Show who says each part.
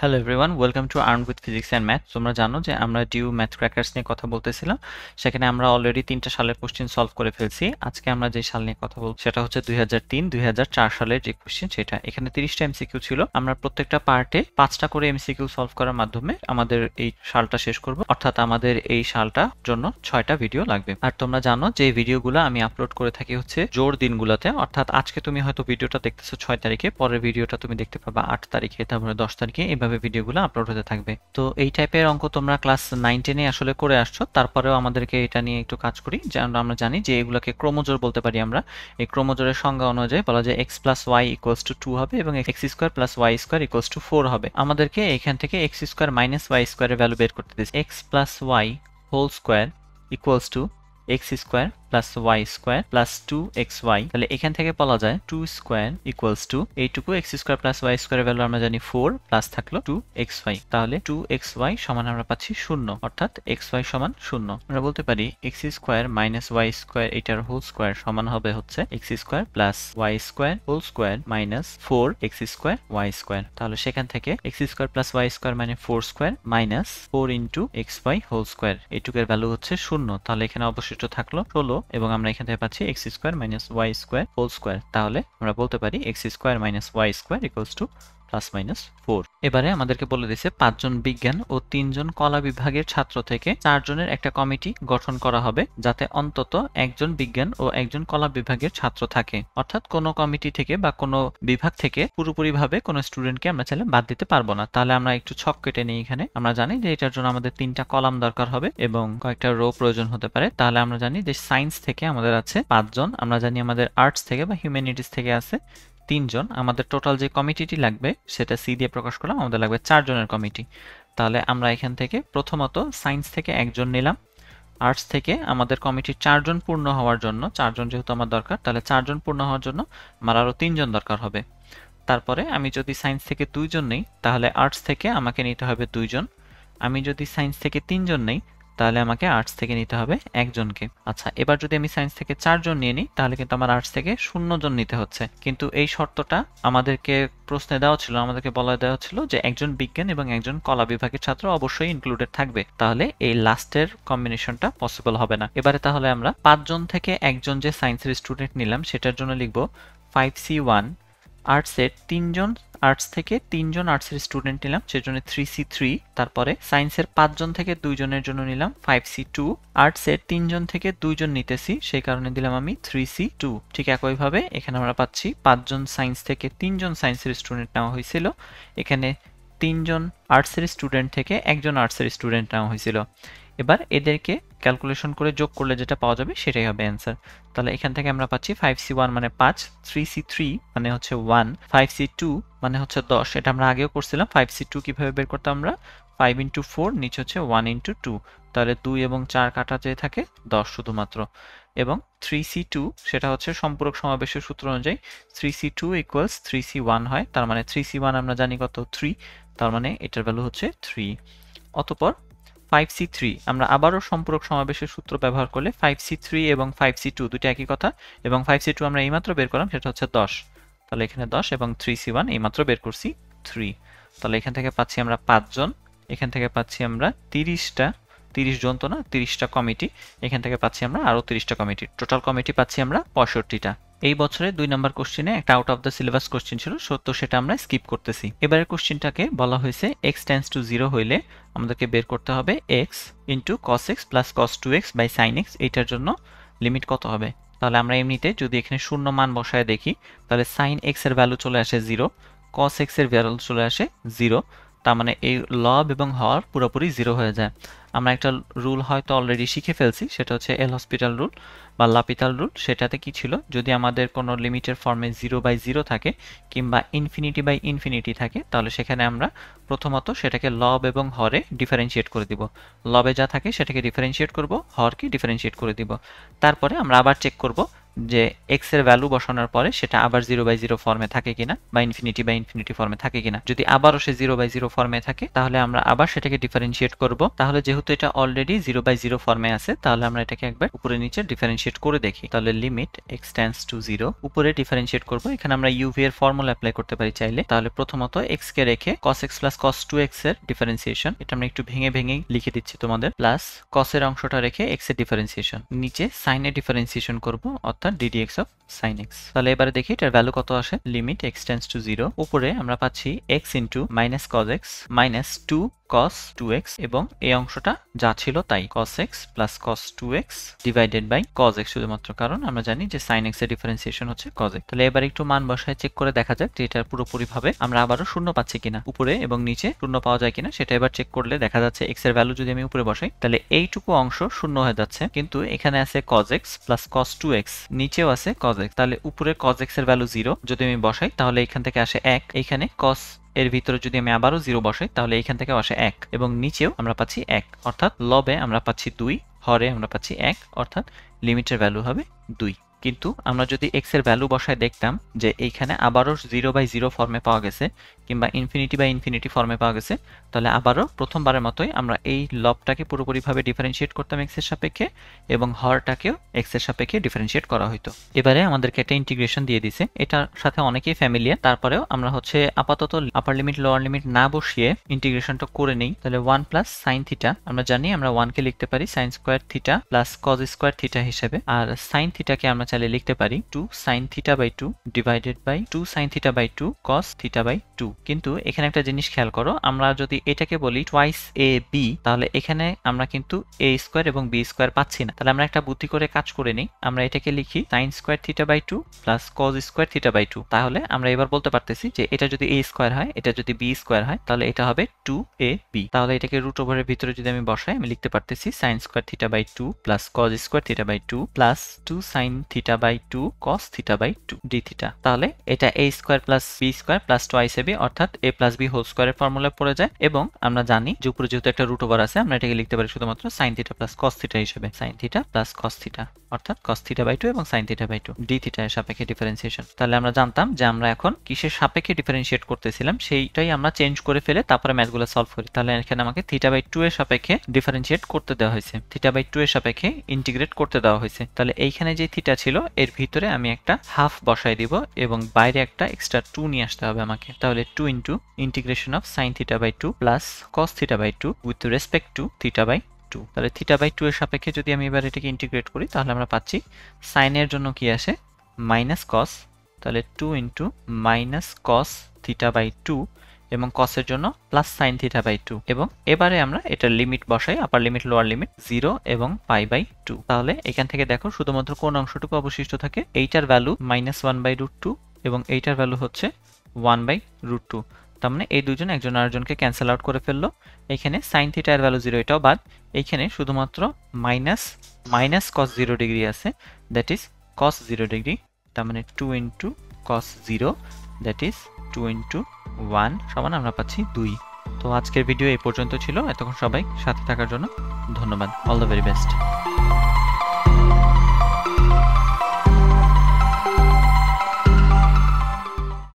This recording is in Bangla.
Speaker 1: hello everyone welcome to earn with physics and math তোমরা জানো যে আমরা ডিউ ম্যাথ ক্র্যাকার্স নিয়ে কথা বলতেছিলাম সেখানে আমরা অলরেডি তিনটা সালের কোশ্চেন সলভ করে ফেলছি আজকে আমরা যে সাল নিয়ে কথা বলছি সেটা হচ্ছে দুই হাজার তিন দুই হাজার চার সালের যে কোশ্চেন সেটা এখানে তিরিশটা এমসিকিউ ছিল আমরা প্রত্যেকটা পার্টে পাঁচটা করে এমসিকিউ সলভ করার মাধ্যমে আমাদের এই সালটা শেষ করব অর্থাৎ আমাদের এই সালটার জন্য ছয়টা ভিডিও লাগবে আর তোমরা জানো যে ভিডিওগুলো আমি আপলোড করে থাকি হচ্ছে জোর দিনগুলোতে অর্থাৎ আজকে তুমি হয়তো ভিডিওটা দেখতেছো ছয় তারিখে পরের ভিডিওটা তুমি দেখতে পাবা আট তারিখে তারপরে দশ তারিখে এভাবে এইভাবে ভিডিওগুলো আপলোড হতে থাকবে তো এই টাইপের অঙ্ক তোমরা ক্লাস নাইন টেনে আসলে করে আসছো তারপরেও আমাদেরকে এটা নিয়ে একটু কাজ করি যেন আমরা জানি যে এগুলোকে ক্রমজোর বলতে পারি আমরা এই ক্রমজোরের সংজ্ঞা অনুযায়ী বলা যায় x plus y equals to two হবে এবং x square plus y square equals to four হবে আমাদেরকে এখান থেকে এক্স স্কোয়ার মাইনাস ওয়াই স্কোয়ারের ভ্যালু বের করতে দিচ্ছে x plus y whole square equals to x square plus y square plus two x y তাহলে এখান থেকে বলা যায় টু স্কোয়ার ইকুয়ালস টু এইটুকু x square plus y square value আমরা জানি ফোর প্লাস থাকলো টু এক্স ওয়াই তাহলে টু এক্স ওয়াই সমান আমরা পাচ্ছি শূন্য অর্থাৎ এক্স ওয়াই সমান শূন্য আমরা বলতে পারি x square minus y square এটার হোল স্কোয়ার সমান হবে হচ্ছে x square plus y square whole square minus four x square y square তাহলে সেখান থেকে x square plus y square মানে four square minus four into x y whole square এটুকের ভ্যালু হচ্ছে শূন্য তাহলে এখানে অবশিষ্ট থাকলো ষোলো এবং আমরা এখান থেকে পাচ্ছি x square minus y square whole square তাহলে আমরা বলতে পারি x square minus y square equals to plus minus four এবারে আমাদেরকে বলে দিয়েছে পাঁচজন বিজ্ঞান ও তিনজন কলা বিভাগের ছাত্র থেকে চারজনের একটা কমিটি গঠন করা হবে যাতে অন্তত একজন বিজ্ঞান ও একজন কলা বিভাগের ছাত্র থাকে অর্থাৎ কোনো কমিটি থেকে বা কোনো বিভাগ থেকে পুরোপুরিভাবে কোনো স্টুডেন্টকে আমরা চাইলে বাদ দিতে পারবো না তাহলে আমরা একটু ছক কেটে নিই এখানে আমরা জানি যে এটার জন্য আমাদের তিনটা কলাম দরকার হবে এবং কয়েকটা রো প্রয়োজন হতে পারে তাহলে আমরা জানি যে সায়েন্স থেকে আমাদের আছে পাঁচজন আমরা জানি আমাদের আর্টস থেকে বা হিউম্যানিটিস থেকে আছে তিনজন আমাদের টোটাল যে কমিটিটি লাগবে সেটা সি দিয়ে প্রকাশ করলাম আমাদের লাগবে চারজনের কমিটি তাহলে আমরা এখান থেকে প্রথমত সায়েন্স থেকে একজন নিলাম আর্টস থেকে আমাদের কমিটির চারজন পূর্ণ হওয়ার জন্য চারজন যেহেতু আমার দরকার তাহলে চারজন পূর্ণ হওয়ার জন্য আমার আরও তিনজন দরকার হবে তারপরে আমি যদি সায়েন্স থেকে দুইজন নেই তাহলে আর্টস থেকে আমাকে নিতে হবে দুইজন আমি যদি সায়েন্স থেকে তিনজন নেই তাহলে আমাকে আর্টস থেকে নিতে হবে একজনকে আচ্ছা এবার যদি আমি সায়েন্স থেকে চারজন নিয়ে নিই তাহলে কিন্তু আমার আর্টস থেকে শূন্য জন নিতে হচ্ছে কিন্তু এই শর্তটা আমাদেরকে প্রশ্নে দেওয়া ছিল আমাদেরকে বলা দেওয়া ছিল যে একজন বিজ্ঞান এবং একজন কলা বিভাগের ছাত্র অবশ্যই ইনক্লুডেড থাকবে তাহলে এই লাস্টের কম্বিনেশনটা পসিবল হবে না এবারে তাহলে আমরা পাঁচজন থেকে একজন যে সায়েন্সের স্টুডেন্ট নিলাম সেটার জন্য লিখব ফাইভ সি ওয়ান আর্টসের তিনজন আর্টস থেকে তিনজন আর্টসের স্টুডেন্ট নিলাম সেজন্য থ্রি সি থ্রি তারপরে সায়েন্সের পাঁচজন থেকে দুইজনের জন্য নিলাম ফাইভ সি টু আর্টসের তিনজন থেকে দুইজন নিতেছি সেই কারণে দিলাম আমি থ্রি সি টু ঠিক একইভাবে এখানে আমরা পাচ্ছি পাঁচজন সায়েন্স থেকে তিনজন সায়েন্সের স্টুডেন্ট নেওয়া হয়েছিল এখানে তিনজন আর্টসের স্টুডেন্ট থেকে একজন আর্টসের স্টুডেন্ট নেওয়া হয়েছিল এবার এদেরকে ক্যালকুলেশন করে যোগ করলে যেটা পাওয়া যাবে সেটাই হবে অ্যান্সার তাহলে এখান থেকে আমরা পাচ্ছি ফাইভ সি ওয়ান মানে পাঁচ থ্রি সি থ্রি মানে হচ্ছে ওয়ান ফাইভ সি টু মানে হচ্ছে দশ এটা আমরা আগেও করছিলাম ফাইভ সি টু কীভাবে বের করতাম আমরা ফাইভ ইন্টু ফোর নিচে হচ্ছে ওয়ান ইন্টু টু তাহলে দুই এবং চার কাটা যে থাকে দশ শুধুমাত্র এবং থ্রি সি টু সেটা হচ্ছে সম্পূরক সমাবেশের সূত্র অনুযায়ী three C two equals three C one হয় তার মানে থ্রি সি ওয়ান আমরা জানি কত থ্রি তার মানে এটার ভ্যালু হচ্ছে থ্রি অতপর ফাইভ সি থ্রি আমরা আবারও সম্পূরক সমাবেশের সূত্র ব্যবহার করলে ফাইভ সি থ্রি এবং ফাইভ সি টু দুটি একই কথা এবং ফাইভ সি টু আমরা এইমাত্র বের করলাম সেটা হচ্ছে দশ তাহলে এখানে দশ এবং থ্রি সি ওয়ান এইমাত্র বের করছি থ্রি তাহলে এখান থেকে পাচ্ছি আমরা পাঁচজন এখান থেকে পাচ্ছি আমরা তিরিশটা তিরিশ জন তো না তিরিশটা কমিটি এখান থেকে পাচ্ছি আমরা আরও তিরিশটা কমিটি টোটাল কমিটি পাচ্ছি আমরা পঁয়ষট্টিটা এই বছরে দুই নম্বর কোশ্চেনে একটা out of the syllabus question ছিল তো সেটা আমরা স্কিপ করতেছি এবারের কোশ্চেনটাকে বলা হয়েছে এক্স টেন্স টু জিরো হইলে আমাদেরকে বের করতে হবে x into cos x plus cos two x by sine x এইটার জন্য লিমিট কত হবে তাহলে আমরা এমনিতে যদি এখানে শূন্য মান বসায় দেখি তাহলে সাইন এক্স এর ভ্যালু চলে আসে জিরো কস এক্স এর ভ্যালু চলে আসে জিরো তার মানে এই লব এবং হর পুরোপুরি জিরো হয়ে যায় আমরা একটা রুল হয়তো অলরেডি শিখে ফেলছি সেটা হচ্ছে এল হসপিটাল রুল বা লাপিতাল রুল সেটাতে কি ছিল যদি আমাদের কোনো লিমিটের ফর্মে জিরো বাই জিরো থাকে কিংবা ইনফিনিটি বাই ইনফিনিটি থাকে তাহলে সেখানে আমরা প্রথমত সেটাকে লব এবং হরে ডিফারেন্সিয়েট করে দিব লবে যা থাকে সেটাকে ডিফারেন্সিয়েট করব হরকে ডিফারেন্সিয়েট করে দিব তারপরে আমরা আবার চেক করব যে এক্স এর ভ্যালু বসানোর পরে সেটা আবার জিরো বাই জিরো ফর্মে থাকে কিনা বা ইনফিনিটি বা ইনফিনিটি ফর্মে থাকে কিনা যদি আবারও সে জিরো বাই জিরো ফর্মে থাকে তাহলে আমরা আবার সেটাকে ডিফারেন্সিয়েট করব তাহলে যেহেতু এটা অলরেডি জিরো বাই জিরো ফর্মে আছে তাহলে আমরা এটাকে একবার উপরে নিচে ডিফারেন্সিয়েট করে দেখি তাহলে limit x tends to zero উপরে ডিফারেন্সিয়েট করব এখানে আমরা ইউভি এর ফর্মুলা অ্যাপ্লাই করতে পারি চাইলে তাহলে প্রথমত এক্স কে রেখে cos x plus cos two x এর ডিফারেন্সিয়েশন এটা আমরা একটু ভেঙে ভেঙে লিখে দিচ্ছি তোমাদের প্লাস এর অংশটা রেখে এক্স এর ডিফারেন্সিয়েশন নিচে এর ডিফারেন্সিয়েশন করব অর্থাৎ অর্থাৎ ডিডিএক্স অফ সাইন এক্স তাহলে এবারে দেখি এটার ভ্যালু কত আসে limit x tends to zero উপরে আমরা পাচ্ছি x into minus cos x minus two cos 2x এবং এই অংশটা যা ছিল তাই cos x plus cos 2x divided by cos x শুধুমাত্র কারণ আমরা জানি যে sin x এর ডিফারেন্সিয়েশন হচ্ছে cos x তাহলে এবার একটু মান বসায় চেক করে দেখা যাক যে এটা পুরোপুরি ভাবে আমরা আবারও শূন্য পাচ্ছি কিনা উপরে এবং নিচে শূন্য পাওয়া যায় কিনা সেটা এবার চেক করলে দেখা যাচ্ছে x এর ভ্যালু যদি আমি উপরে বসাই তাহলে এইটুকু অংশ শূন্য হয়ে যাচ্ছে কিন্তু এখানে আছে cos x plus cos 2x নিচেও আছে cos x তাহলে উপরে cos x এর ভ্যালু 0 যদি আমি বসাই তাহলে এখান থেকে আসে 1 এখানে cos এর ভিতরে যদি আমি আবারও জিরো বসাই তাহলে এখান থেকে আসে এক এবং নিচেও আমরা পাচ্ছি এক অর্থাৎ লবে আমরা পাচ্ছি দুই হরে আমরা পাচ্ছি এক অর্থাৎ লিমিটের ভ্যালু হবে দুই কিন্তু আমরা যদি এক্স এর ভ্যালু বসায় দেখতাম যে এইখানে আবারও জিরো বাই জিরো ফর্মে পাওয়া গেছে কিংবা ইনফিনিটি বাই ইনফিনিটি ফর্মে পাওয়া গেছে তাহলে আবারও প্রথমবারের মতোই আমরা এই লবটাকে পুরোপুরিভাবে ডিফারেন্সিয়েট করতাম এক্সের সাপেক্ষে এবং হরটাকেও এক্সের সাপেক্ষে ডিফারেন্সিয়েট করা হইতো এবারে আমাদেরকে একটা ইন্টিগ্রেশন দিয়ে দিছে এটার সাথে অনেকেই ফ্যামিলিয়ার তারপরেও আমরা হচ্ছে আপাতত আপার লিমিট লোয়ার লিমিট না বসিয়ে ইন্টিগ্রেশনটা করে নিই তাহলে ওয়ান প্লাস সাইন থিটা আমরা জানি আমরা ওয়ানকে লিখতে পারি sine square theta plus cos square theta হিসেবে আর সাইন থিটাকে আমরা চাইলে লিখতে পারি two sine theta by two divided by two sine theta by two cos theta by two কিন্তু এখানে একটা জিনিস খেয়াল করো আমরা যদি এটাকে বলি টোয়াইস এ বি তাহলে এখানে আমরা কিন্তু এ স্কোয়ার এবং বি স্কোয়ার পাচ্ছি না তাহলে আমরা একটা বুদ্ধি করে কাজ করে নিই আমরা এটাকে লিখি sine square theta by two plus cos square theta by two তাহলে আমরা এবার বলতে পারতেছি যে এটা যদি এ স্কোয়ার হয় এটা যদি বি স্কোয়ার হয় তাহলে এটা হবে টু এ বি তাহলে এটাকে রুট ওভারের ভিতরে যদি আমি বসাই আমি লিখতে পারতেছি sine square theta by two plus cos square theta by two plus two sine theta theta by two cos theta by two d theta তাহলে এটা a square plus b square plus twice a b অর্থাৎ এ প্লাস বি হোল স্কোয়ারের ফর্মুলা পড়ে যায় এবং আমরা জানি যে উপরে যেহেতু একটা রুট ওভার আছে আমরা এটাকে লিখতে পারি শুধুমাত্র sine theta plus cos theta হিসেবে sine theta plus cos theta অর্থাৎ কস থিটা বাই টু এবং sine theta by two d theta এর সাপেক্ষে ডিফারেন্সিয়েশন তাহলে আমরা জানতাম যে আমরা এখন কিসের সাপেক্ষে ডিফারেন্সিয়েট করতেছিলাম সেইটাই আমরা চেঞ্জ করে ফেলে তারপরে ম্যাথগুলো সলভ করি তাহলে এখানে আমাকে থিটা বাই টু এর সাপেক্ষে ডিফারেন্সিয়েট করতে দেওয়া হয়েছে থিটা বাই টু এর সাপেক্ষে ইন্টিগ্রেট করতে দেওয়া হয়েছে তাহলে এইখানে যে থিটা ছিল ছিল এর ভিতরে আমি একটা হাফ বসাই দিব এবং বাইরে একটা এক্সট্রা টু নিয়ে আসতে হবে আমাকে তাহলে two into integration of sine theta by two plus cos theta by two with respect to theta by two তাহলে থিটা বাই টু এর সাপেক্ষে যদি আমি এবার এটাকে ইন্টিগ্রেট করি তাহলে আমরা পাচ্ছি সাইনের জন্য কি আসে মাইনাস কস তাহলে two into minus cos theta by two এবং কসের জন্য plus sine theta by two এবং এবারে আমরা এটার লিমিট বসাই upper limit lower limit zero এবং পাই বাই টু তাহলে এখান থেকে দেখো শুধুমাত্র কোন অংশটুকু অবশিষ্ট থাকে এইটার value minus one by root two এবং এইটার ভ্যালু হচ্ছে ওয়ান বাই রুট টু তার মানে এই দুজন একজন আরেকজনকে ক্যান্সেল আউট করে ফেললো এখানে সাইন থিটা এর ভ্যালু জিরো এটাও বাদ এখানে শুধুমাত্র minus minus cos zero degree আছে that is cos zero degree তার মানে two into cos zero that is two into one সমান আমরা পাচ্ছি দুই তো আজকের ভিডিও এই পর্যন্ত ছিল এতক্ষণ সবাই সাথে থাকার জন্য ধন্যবাদ অল দ্য ভেরি বেস্ট